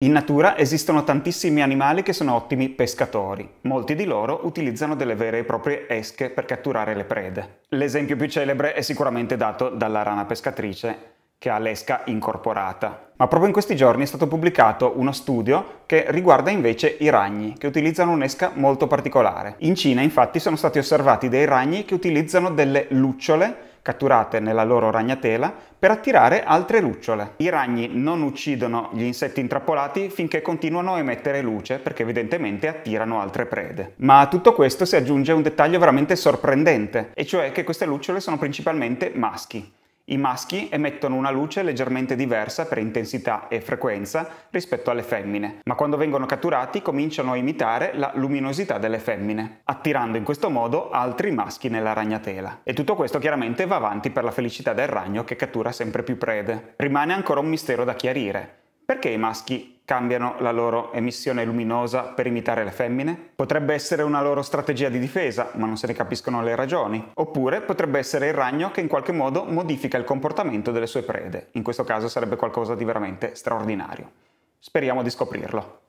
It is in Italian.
In natura esistono tantissimi animali che sono ottimi pescatori. Molti di loro utilizzano delle vere e proprie esche per catturare le prede. L'esempio più celebre è sicuramente dato dalla rana pescatrice, che ha l'esca incorporata. Ma proprio in questi giorni è stato pubblicato uno studio che riguarda invece i ragni, che utilizzano un'esca molto particolare. In Cina infatti sono stati osservati dei ragni che utilizzano delle lucciole catturate nella loro ragnatela per attirare altre lucciole. I ragni non uccidono gli insetti intrappolati finché continuano a emettere luce perché evidentemente attirano altre prede. Ma a tutto questo si aggiunge un dettaglio veramente sorprendente, e cioè che queste lucciole sono principalmente maschi. I maschi emettono una luce leggermente diversa per intensità e frequenza rispetto alle femmine, ma quando vengono catturati cominciano a imitare la luminosità delle femmine, attirando in questo modo altri maschi nella ragnatela. E tutto questo chiaramente va avanti per la felicità del ragno che cattura sempre più prede. Rimane ancora un mistero da chiarire. Perché i maschi cambiano la loro emissione luminosa per imitare le femmine? Potrebbe essere una loro strategia di difesa, ma non se ne capiscono le ragioni. Oppure potrebbe essere il ragno che in qualche modo modifica il comportamento delle sue prede. In questo caso sarebbe qualcosa di veramente straordinario. Speriamo di scoprirlo.